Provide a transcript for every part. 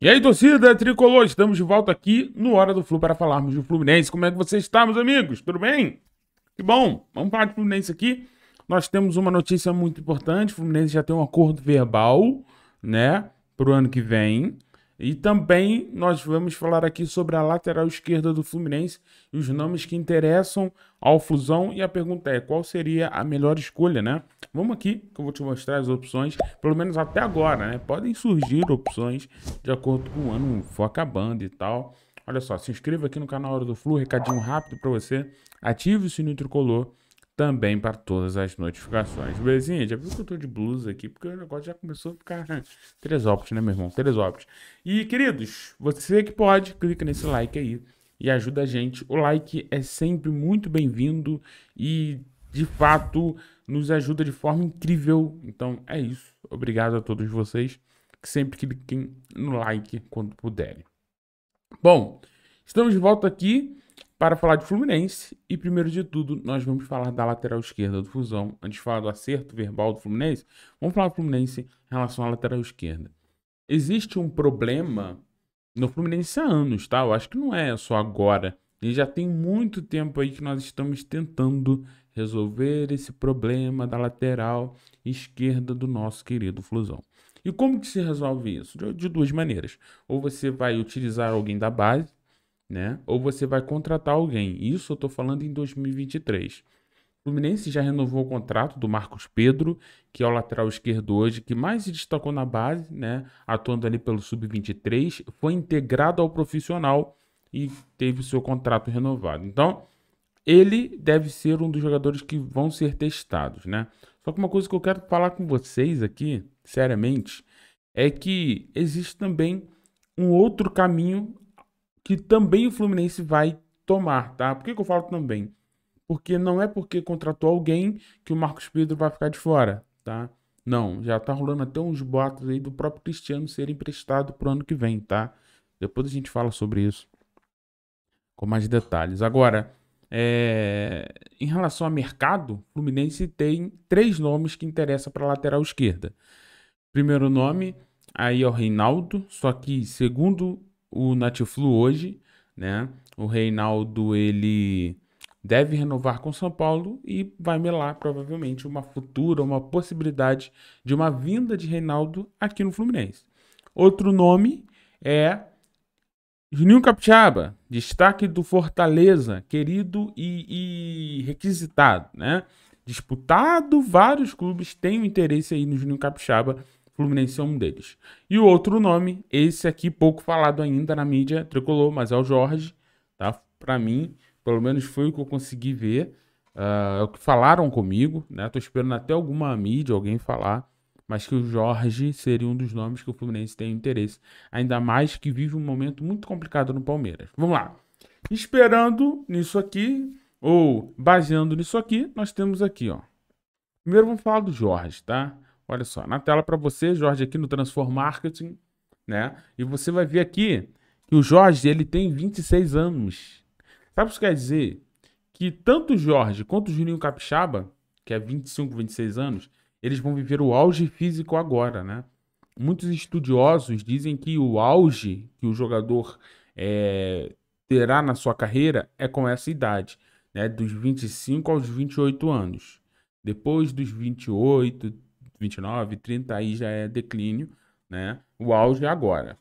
E aí, torcida é tricolor, estamos de volta aqui no Hora do Flu para falarmos do Fluminense. Como é que vocês estão, meus amigos? Tudo bem? Que bom! Vamos falar de Fluminense aqui. Nós temos uma notícia muito importante: o Fluminense já tem um acordo verbal, né, para o ano que vem. E também nós vamos falar aqui sobre a lateral esquerda do Fluminense e os nomes que interessam ao Flusão. E a pergunta é: qual seria a melhor escolha, né? Vamos aqui que eu vou te mostrar as opções, pelo menos até agora, né? Podem surgir opções de acordo com o ano for acabando e tal. Olha só, se inscreva aqui no canal Hora do Flu, recadinho rápido para você, ative o sininho tricolor também para todas as notificações. Belezinha? Já viu que eu tô de blusa aqui? Porque o negócio já começou a ficar Teresópolis, né, meu irmão? Teresópolis. E, queridos, você que pode, clica nesse like aí e ajuda a gente. O like é sempre muito bem-vindo e, de fato, nos ajuda de forma incrível. Então, é isso. Obrigado a todos vocês que sempre cliquem no like quando puderem. Bom, estamos de volta aqui para falar de Fluminense. E primeiro de tudo, nós vamos falar da lateral esquerda do Fusão. Antes de falar do acerto verbal do Fluminense, vamos falar do Fluminense em relação à lateral esquerda. Existe um problema no Fluminense há anos, tá? Eu acho que não é só agora. E já tem muito tempo aí que nós estamos tentando resolver esse problema da lateral esquerda do nosso querido Flusão. E como que se resolve isso? De, de duas maneiras. Ou você vai utilizar alguém da base, né? Ou você vai contratar alguém. Isso eu estou falando em 2023. O Fluminense já renovou o contrato do Marcos Pedro, que é o lateral esquerdo hoje, que mais se destacou na base, né? Atuando ali pelo Sub-23, foi integrado ao profissional e teve o seu contrato renovado. Então, ele deve ser um dos jogadores que vão ser testados, né? Só que uma coisa que eu quero falar com vocês aqui, seriamente, é que existe também um outro caminho que também o Fluminense vai tomar, tá? Por que, que eu falo também? Porque não é porque contratou alguém que o Marcos Pedro vai ficar de fora, tá? Não, já tá rolando até uns boatos aí do próprio Cristiano ser emprestado pro ano que vem, tá? Depois a gente fala sobre isso com mais detalhes. Agora, é... em relação a mercado, Fluminense tem três nomes que interessam para lateral esquerda. Primeiro nome aí é o Reinaldo, só que segundo o Natiflu hoje, né? O Reinaldo ele deve renovar com São Paulo e vai melar provavelmente uma futura, uma possibilidade de uma vinda de Reinaldo aqui no Fluminense. Outro nome é Juninho Capixaba, destaque do Fortaleza, querido e, e requisitado, né? Disputado, vários clubes têm o interesse aí no Juninho Capixaba Fluminense é um deles. E o outro nome, esse aqui pouco falado ainda na mídia tricolor, mas é o Jorge, tá? Para mim, pelo menos foi o que eu consegui ver, uh, é o que falaram comigo, né? Tô esperando até alguma mídia, alguém falar, mas que o Jorge seria um dos nomes que o Fluminense tem interesse, ainda mais que vive um momento muito complicado no Palmeiras. Vamos lá. Esperando nisso aqui, ou baseando nisso aqui, nós temos aqui, ó. Primeiro vamos falar do Jorge, tá? Olha só, na tela para você, Jorge, aqui no Transform Marketing, né? E você vai ver aqui que o Jorge, ele tem 26 anos. Sabe o que isso quer dizer? Que tanto o Jorge quanto o Juninho Capixaba, que é 25, 26 anos, eles vão viver o auge físico agora, né? Muitos estudiosos dizem que o auge que o jogador é, terá na sua carreira é com essa idade, né? Dos 25 aos 28 anos. Depois dos 28, 29, 30 aí já é declínio, né? O auge é agora.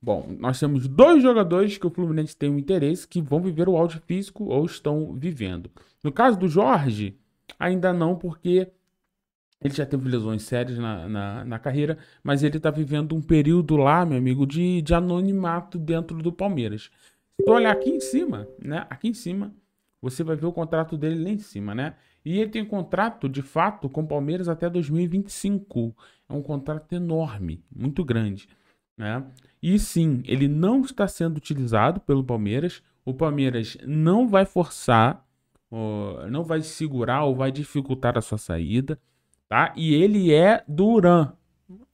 Bom, nós temos dois jogadores que o Fluminense tem um interesse que vão viver o auge físico ou estão vivendo. No caso do Jorge, ainda não, porque ele já teve lesões sérias na, na, na carreira, mas ele está vivendo um período lá, meu amigo, de, de anonimato dentro do Palmeiras. Se eu olhar aqui em cima, né? Aqui em cima, você vai ver o contrato dele lá em cima, né? E ele tem um contrato, de fato, com o Palmeiras até 2025. É um contrato enorme, muito grande, né? E sim, ele não está sendo utilizado pelo Palmeiras. O Palmeiras não vai forçar, não vai segurar ou vai dificultar a sua saída, tá? E ele é Duran.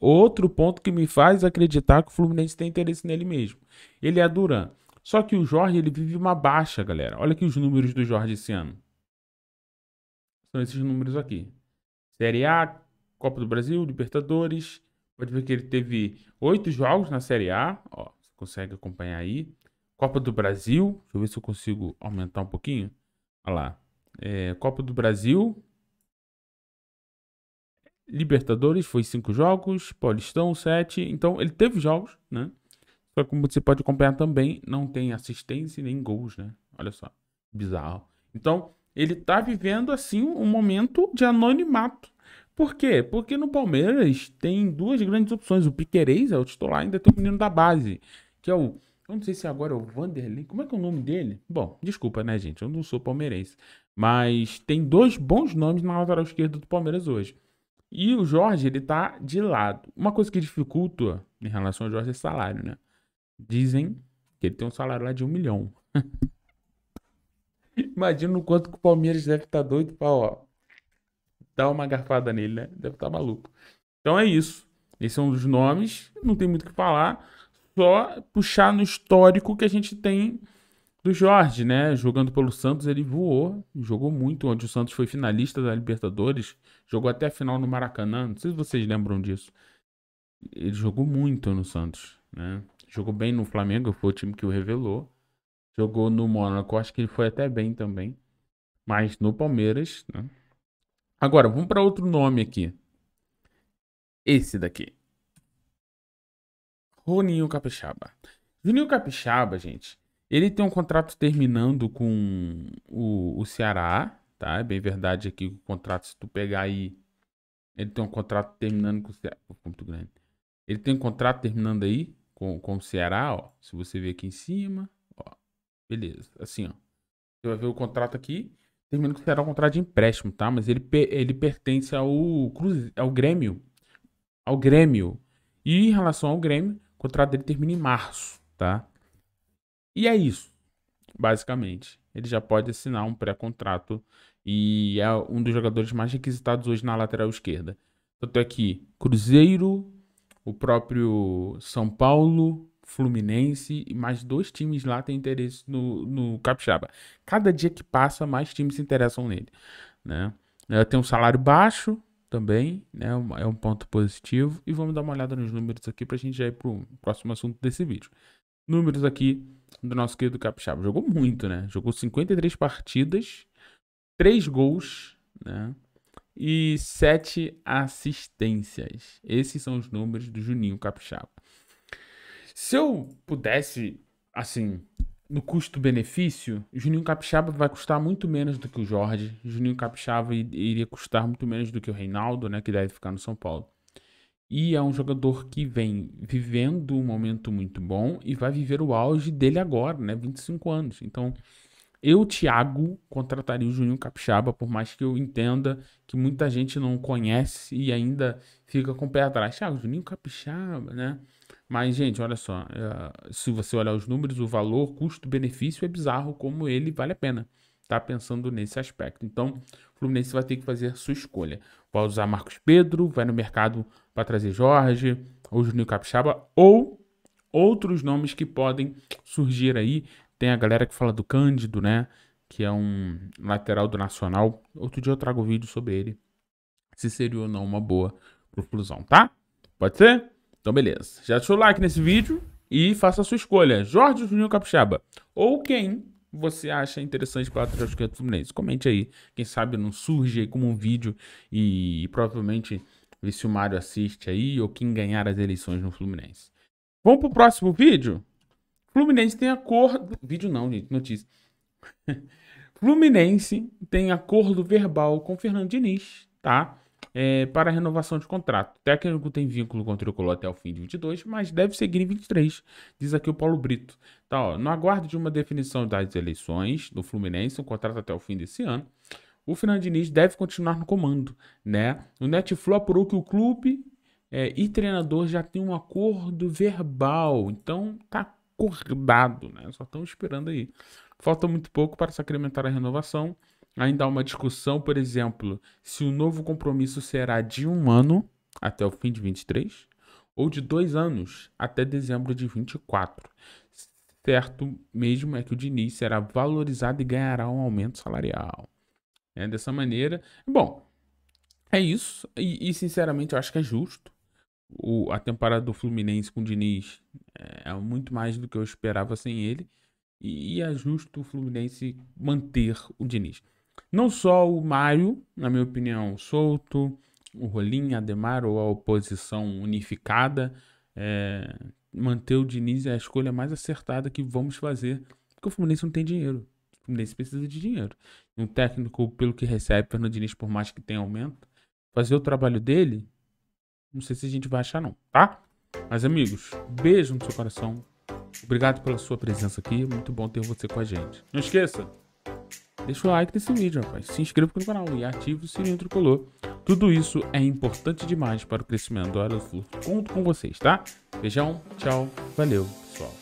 Outro ponto que me faz acreditar que o Fluminense tem interesse nele mesmo. Ele é Duran. Só que o Jorge ele vive uma baixa, galera. Olha aqui os números do Jorge esse ano. São esses números aqui. Série A, Copa do Brasil, Libertadores. Pode ver que ele teve oito jogos na Série A. Ó, você consegue acompanhar aí. Copa do Brasil. Deixa eu ver se eu consigo aumentar um pouquinho. Olha lá. É, Copa do Brasil. Libertadores foi cinco jogos. Paulistão, sete. Então, ele teve jogos, né? Só que como você pode acompanhar também, não tem assistência nem gols, né? Olha só, bizarro. Então, ele tá vivendo, assim, um momento de anonimato. Por quê? Porque no Palmeiras tem duas grandes opções. O Piquerez é o titular, ainda tem o menino da base, que é o... Eu não sei se agora é o Vanderlei. Como é que é o nome dele? Bom, desculpa, né, gente? Eu não sou palmeirense. Mas tem dois bons nomes na lateral esquerda do Palmeiras hoje. E o Jorge, ele tá de lado. Uma coisa que dificulta em relação ao Jorge é salário, né? Dizem que ele tem um salário lá de um milhão. Imagina o quanto que o Palmeiras deve estar tá doido pra, ó, dar uma garfada nele, né? Deve estar tá maluco. Então é isso. Esse é um dos nomes, não tem muito o que falar. Só puxar no histórico que a gente tem do Jorge, né? Jogando pelo Santos, ele voou, jogou muito, onde o Santos foi finalista da Libertadores, jogou até a final no Maracanã. Não sei se vocês lembram disso. Ele jogou muito no Santos, né? jogou bem no Flamengo, foi o time que o revelou. Jogou no Mônaco, acho que ele foi até bem também. Mas no Palmeiras, né? Agora, vamos para outro nome aqui. Esse daqui. Roninho Capixaba. Roninho Capixaba, gente, ele tem um contrato terminando com o, o Ceará, tá? É bem verdade aqui o contrato, se tu pegar aí, ele tem um contrato terminando com o Ceará. Ele tem um contrato terminando aí com, com o Ceará, ó. Se você ver aqui em cima, ó. Beleza, assim, ó. Você vai ver o contrato aqui. Termina que será um contrato de empréstimo, tá? Mas ele, ele pertence ao, Cruze, ao Grêmio. Ao Grêmio. E em relação ao Grêmio, o contrato dele termina em março, tá? E é isso, basicamente. Ele já pode assinar um pré-contrato e é um dos jogadores mais requisitados hoje na lateral esquerda. Tanto é que Cruzeiro, o próprio São Paulo, Fluminense e mais dois times lá têm interesse no, no Capixaba. Cada dia que passa, mais times se interessam nele. Né? É, tem um salário baixo também, né? É, é um ponto positivo. E vamos dar uma olhada nos números aqui para a gente já ir para o próximo assunto desse vídeo. Números aqui do nosso querido Capixaba. Jogou muito, né? Jogou 53 partidas, 3 gols, né? e 7 assistências. Esses são os números do Juninho Capixaba. Se eu pudesse, assim, no custo-benefício, Juninho Capixaba vai custar muito menos do que o Jorge. Juninho Capixaba iria custar muito menos do que o Reinaldo, né, que deve ficar no São Paulo. E é um jogador que vem vivendo um momento muito bom e vai viver o auge dele agora, né, 25 anos. Então, eu, Thiago, contrataria o Juninho Capixaba, por mais que eu entenda que muita gente não conhece e ainda fica com o pé atrás. Thiago, Juninho Capixaba, né? Mas, gente, olha só. É, se você olhar os números, o valor, custo-benefício é bizarro como ele vale a pena. Tá pensando nesse aspecto. Então, o Fluminense vai ter que fazer sua escolha. Vai usar Marcos Pedro, vai no mercado para trazer Jorge, ou Juninho Capixaba, ou outros nomes que podem surgir aí tem a galera que fala do Cândido, né? Que é um lateral do Nacional. Outro dia eu trago vídeo sobre ele. Se seria ou não uma boa conclusão, tá? Pode ser? Então, beleza. Já deixa o like nesse vídeo e faça a sua escolha. Jorge Juninho Capixaba. Ou quem você acha interessante para o Atlético do Fluminense. Comente aí. Quem sabe não surge aí como um vídeo e, e provavelmente ver se o Mário assiste aí ou quem ganhar as eleições no Fluminense. Vamos pro próximo vídeo? Fluminense tem acordo. Vídeo não, gente, notícia. Fluminense tem acordo verbal com Fernando Diniz, tá? É, para renovação de contrato. O técnico tem vínculo com o Tricolor até o fim de 22, mas deve seguir em 23, diz aqui o Paulo Brito. Tá, ó, no aguardo de uma definição das eleições do Fluminense, um contrato até o fim desse ano, o Fernando Diniz deve continuar no comando, né? O Netflix apurou que o clube é, e treinador já tem um acordo verbal, então tá acordado, né? Só estão esperando aí. Falta muito pouco para sacramentar a renovação. Ainda há uma discussão, por exemplo, se o novo compromisso será de um ano até o fim de 23 ou de dois anos até dezembro de 24. Certo mesmo é que o Diniz será valorizado e ganhará um aumento salarial. É dessa maneira. Bom, é isso. E, e sinceramente eu acho que é justo o, a temporada do Fluminense com o Diniz é, é muito mais do que eu esperava sem ele. E, e é justo o Fluminense manter o Diniz. Não só o Mário, na minha opinião, solto, o Rolim, Ademar ou a oposição unificada, é, manter o Diniz é a escolha mais acertada que vamos fazer, porque o Fluminense não tem dinheiro. O Fluminense precisa de dinheiro. Um técnico, pelo que recebe, Fernando Diniz, por mais que tenha aumento, fazer o trabalho dele não sei se a gente vai achar não, tá? Mas amigos, beijo no seu coração. Obrigado pela sua presença aqui. Muito bom ter você com a gente. Não esqueça, deixa o like nesse vídeo, rapaz. Se inscreva no canal e ative o sininho tricolor. Tudo isso é importante demais para o crescimento do Aeroflux. Conto com vocês, tá? Beijão, tchau, valeu, pessoal.